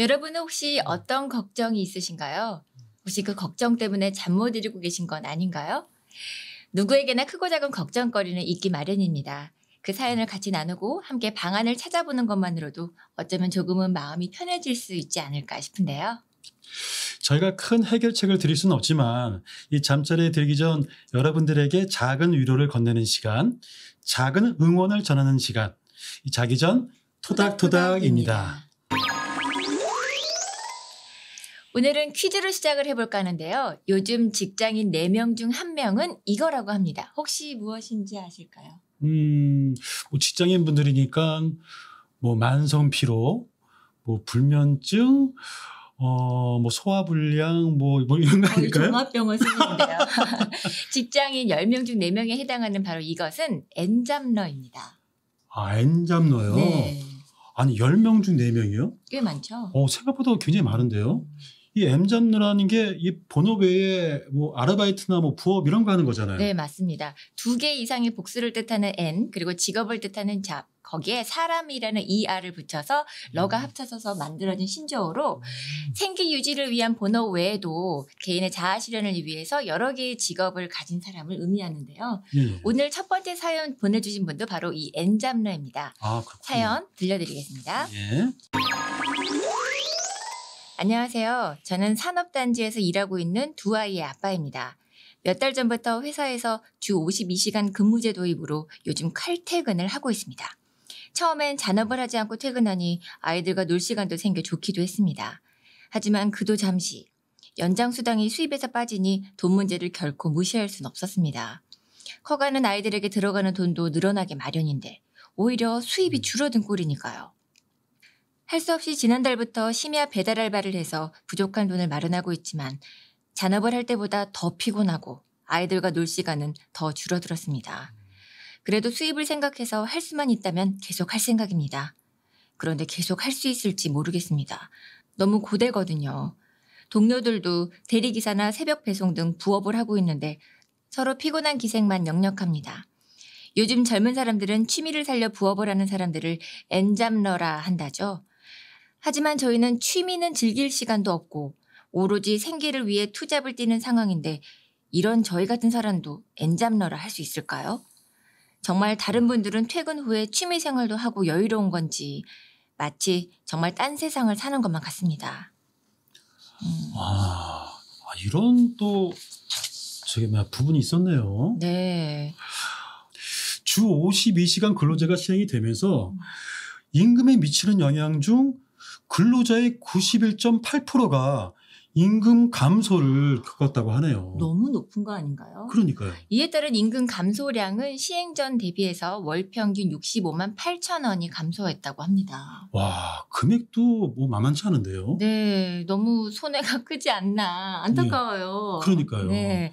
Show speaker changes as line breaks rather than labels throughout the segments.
여러분은 혹시 어떤 걱정이 있으신가요? 혹시 그 걱정 때문에 잠 못 이루고 계신 건 아닌가요? 누구에게나 크고 작은 걱정거리는 있기 마련입니다. 그 사연을 같이 나누고 함께 방안을 찾아보는 것만으로도 어쩌면 조금은 마음이 편해질 수 있지 않을까 싶은데요.
저희가 큰 해결책을 드릴 수는 없지만 이 잠자리에 들기 전 여러분들에게 작은 위로를 건네는 시간, 작은 응원을 전하는 시간, 자기 전 토닥토닥입니다. 토닥토닥입니다.
오늘은 퀴즈를 시작을 해볼까 하는데요. 요즘 직장인 4명 중 1명은 이거라고 합니다. 혹시 무엇인지 아실까요?
음, 뭐 직장인 분들이니까 뭐 만성 피로, 뭐 불면증, 어, 뭐 소화불량, 뭐, 뭐 이런 거 아닐까요?
종합병원 선생데요 직장인 10명 중 4명에 해당하는 바로 이것은 엔잡러입니다.
아, 엔잡러요? 네. 아니, 10명 중 4명이요?
꽤 많죠.
어, 생각보다 굉장히 많은데요? 음. 이 M 잡느라는 게이 본업 외에 뭐 아르바이트나 뭐 부업 이런 거 하는 거잖아요. 네,
맞습니다. 두 개 이상의 복수를 뜻하는 N 그리고 직업을 뜻하는 잡 거기에 사람이라는 이아을 e 붙여서 러가 음. 합쳐서 져 만들어진 신조어로 음. 생계 유지를 위한 본업 외에도 개인의 자아 실현을 위해서 여러 개의 직업을 가진 사람을 의미하는데요. 예. 예. 오늘 첫 번째 사연 보내주신 분도 바로 이 n 잡느입니다 아, 사연 들려드리겠습니다. 예. 안녕하세요. 저는 산업단지에서 일하고 있는 두 아이의 아빠입니다. 몇 달 전부터 회사에서 주 52시간 근무제 도입으로 요즘 칼퇴근을 하고 있습니다. 처음엔 잔업을 하지 않고 퇴근하니 아이들과 놀 시간도 생겨 좋기도 했습니다. 하지만 그도 잠시 연장수당이 수입에서 빠지니 돈 문제를 결코 무시할 순 없었습니다. 커가는 아이들에게 들어가는 돈도 늘어나게 마련인데 오히려 수입이 줄어든 꼴이니까요. 할수 없이 지난달부터 심야 배달 알바를 해서 부족한 돈을 마련하고 있지만 잔업을 할 때보다 더 피곤하고 아이들과 놀 시간은 더 줄어들었습니다. 그래도 수입을 생각해서 할 수만 있다면 계속 할 생각입니다. 그런데 계속 할 수 있을지 모르겠습니다. 너무 고되거든요. 동료들도 대리기사나 새벽 배송 등 부업을 하고 있는데 서로 피곤한 기색만 역력합니다. 요즘 젊은 사람들은 취미를 살려 부업을 하는 사람들을 엔잡러라 한다죠. 하지만 저희는 취미는 즐길 시간도 없고 오로지 생계를 위해 투잡을 뛰는 상황인데 이런 저희 같은 사람도 엔잡러라 할 수 있을까요? 정말 다른 분들은 퇴근 후에 취미 생활도 하고 여유로운 건지 마치 정말 딴 세상을 사는 것만 같습니다.
음. 아, 아 이런 또 저기 뭐 부분이 있었네요. 네. 주 52시간 근로제가 시행이 되면서 임금에 미치는 영향 중 근로자의 91.8%가 임금 감소를 겪었다고 하네요. 너무
높은 거 아닌가요? 그러니까요. 이에 따른 임금 감소량은 시행 전 대비해서 월 평균 65만 8천 원이 감소했다고 합니다.
와, 금액도 뭐 만만치 않은데요?
네, 너무 손해가 크지 않나 안타까워요. 네, 그러니까요. 네.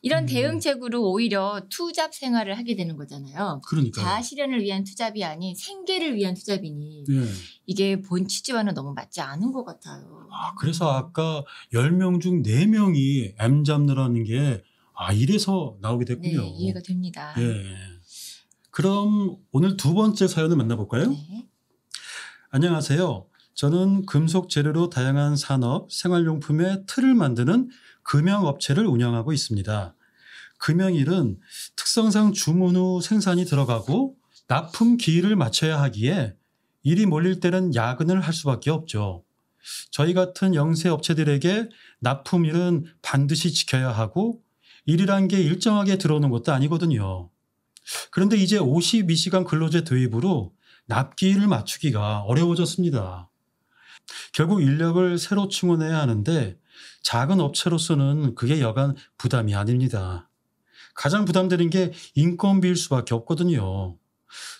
이런 음. 대응책으로 오히려 투잡 생활을 하게 되는 거잖아요. 그러니까 자아 실현을 위한 투잡이 아닌 생계를 위한 투잡이니 예. 이게 본 취지와는 너무 맞지 않은 것
같아요. 아, 그래서 아까 10명 중 4명이 M 잡느라는 게 아, 이래서 나오게 됐군요. 네,
이해가 됩니다. 예.
그럼 오늘 두 번째 사연을 만나볼까요? 네. 안녕하세요. 저는 금속 재료로 다양한 산업, 생활용품의 틀을 만드는 금형업체를 운영하고 있습니다. 금형일은 특성상 주문 후 생산이 들어가고 납품 기일을 맞춰야 하기에 일이 몰릴 때는 야근을 할 수밖에 없죠. 저희 같은 영세 업체들에게 납품일은 반드시 지켜야 하고 일이란 게 일정하게 들어오는 것도 아니거든요. 그런데 이제 52시간 근로제 도입으로 납기일을 맞추기가 어려워졌습니다. 결국 인력을 새로 충원해야 하는데 작은 업체로서는 그게 여간 부담이 아닙니다. 가장 부담되는 게 인건비일 수밖에 없거든요.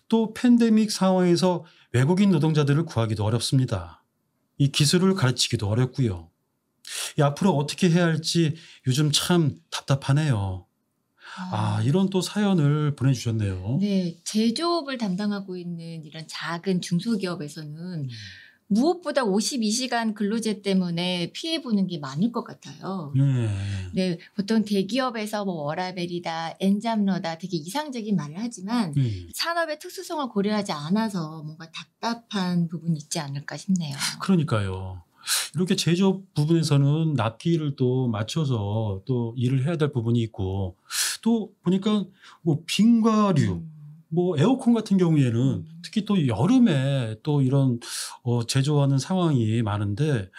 또 팬데믹 상황에서 외국인 노동자들을 구하기도 어렵습니다. 이 기술을 가르치기도 어렵고요. 앞으로 어떻게 해야 할지 요즘 참 답답하네요. 아, 아, 이런 또 사연을 보내주셨네요.
네, 제조업을 담당하고 있는 이런 작은 중소기업에서는 음. 무엇보다 52시간 근로제 때문에 피해 보는 게 많을 것 같아요. 네. 네 보통 대기업에서 뭐 워라벨이다, 엔잡러다 되게 이상적인 말을 하지만 음. 산업의 특수성을 고려하지 않아서 뭔가 답답한 부분이 있지 않을까 싶네요.
그러니까요. 이렇게 제조업 부분에서는 납기를 또 맞춰서 또 일을 해야 될 부분이 있고 또 보니까 뭐 빙과류 음. 뭐 에어컨 같은 경우에는 특히 또 여름에 또 이런 어 제조하는 상황이 많은데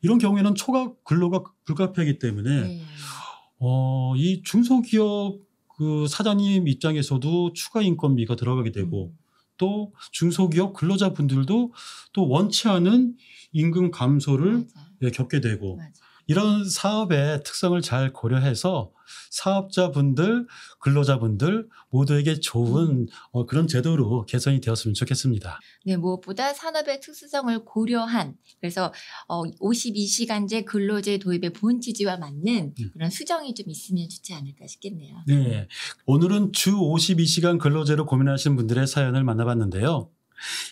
이런 경우에는 초과 근로가 불가피하기 때문에 네. 어, 이 중소기업 그 사장님 입장에서도 추가 인건비가 들어가게 되고 음. 또 중소기업 근로자분들도 또 원치 않은 임금 감소를 예, 겪게 되고 맞아. 이런 사업의 특성을 잘 고려해서 사업자분들, 근로자분들 모두에게 좋은 음. 어, 그런 제도로 개선이 되었으면 좋겠습니다.
네, 무엇보다 산업의 특수성을 고려한 그래서 어, 52시간제 근로제 도입의 본 취지와 맞는 음. 그런 수정이 좀 있으면 좋지 않을까 싶겠네요.
네, 오늘은 주 52시간 근로제로 고민하시는 분들의 사연을 만나봤는데요.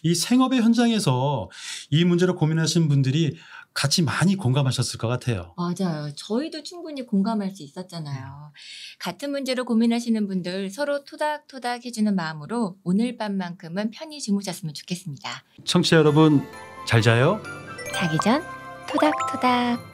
이 생업의 현장에서 이 문제로 고민하시는 분들이 같이 많이 공감하셨을 것 같아요.
맞아요. 저희도 충분히 공감할 수 있었잖아요. 같은 문제로 고민하시는 분들 서로 토닥토닥 해주는 마음으로 오늘 밤만큼은 편히 주무셨으면 좋겠습니다.
청취자 여러분, 잘 자요. 자기 전
토닥토닥.